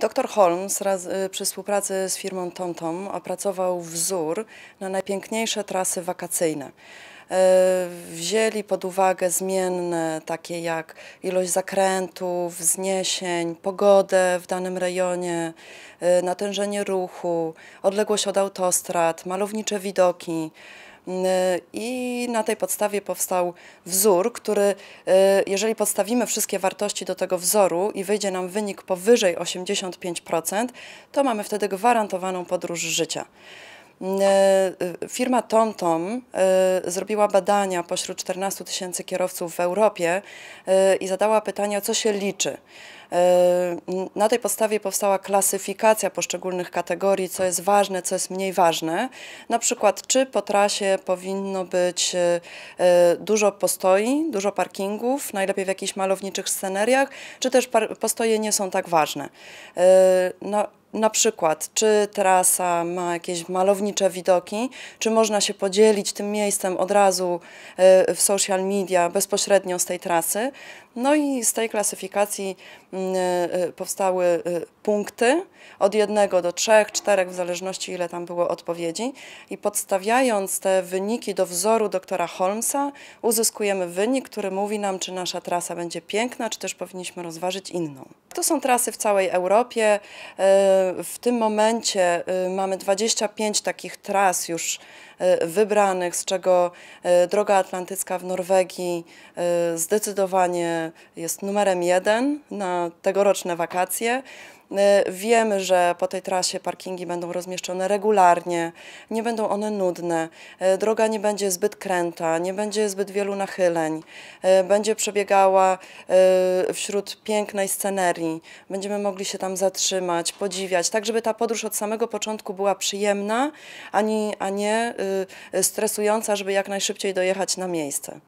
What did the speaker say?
Dr Holmes raz, y, przy współpracy z firmą TomTom opracował wzór na najpiękniejsze trasy wakacyjne. Y, wzięli pod uwagę zmienne takie jak ilość zakrętów, wzniesień, pogodę w danym rejonie, y, natężenie ruchu, odległość od autostrad, malownicze widoki. Y, I na tej podstawie powstał wzór, który, y, jeżeli podstawimy wszystkie wartości do tego wzoru i wyjdzie nam wynik powyżej 85%, to mamy wtedy gwarantowaną podróż życia. E, e, firma TomTom e, zrobiła badania pośród 14 tysięcy kierowców w Europie i zadała pytania, co się liczy. Na tej podstawie powstała klasyfikacja poszczególnych kategorii, co jest ważne, co jest mniej ważne. Na przykład, czy po trasie powinno być dużo postoi, dużo parkingów, najlepiej w jakichś malowniczych scenariach, czy też postoje nie są tak ważne. No, na przykład, czy trasa ma jakieś malownicze widoki, czy można się podzielić tym miejscem od razu e, w social media bezpośrednio z tej trasy. No i z tej klasyfikacji mm, e, e, powstały punkty od jednego do trzech, czterech, w zależności ile tam było odpowiedzi. I podstawiając te wyniki do wzoru doktora Holmesa, uzyskujemy wynik, który mówi nam, czy nasza trasa będzie piękna, czy też powinniśmy rozważyć inną. To są trasy w całej Europie w tym momencie y, mamy 25 takich tras już y, wybranych, z czego y, Droga Atlantycka w Norwegii zdecydowanie jest numerem jeden na tegoroczne wakacje. Y, wiemy, że po tej trasie parkingi będą rozmieszczone regularnie, nie będą one nudne, y, droga nie będzie zbyt kręta, nie będzie zbyt wielu nachyleń, y, będzie przebiegała wśród pięknej scenerii, będziemy mogli się tam zatrzymać, podziwiać, tak żeby ta podróż od samego początku była przyjemna, ani, a nie stresująca, żeby jak najszybciej dojechać na miejsce.